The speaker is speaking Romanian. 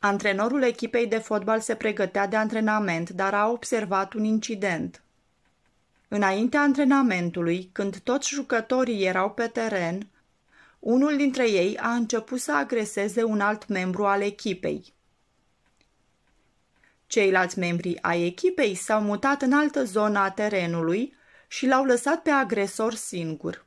Antrenorul echipei de fotbal se pregătea de antrenament, dar a observat un incident. Înaintea antrenamentului, când toți jucătorii erau pe teren, unul dintre ei a început să agreseze un alt membru al echipei. Ceilalți membri ai echipei s-au mutat în altă zonă a terenului și l-au lăsat pe agresor singur.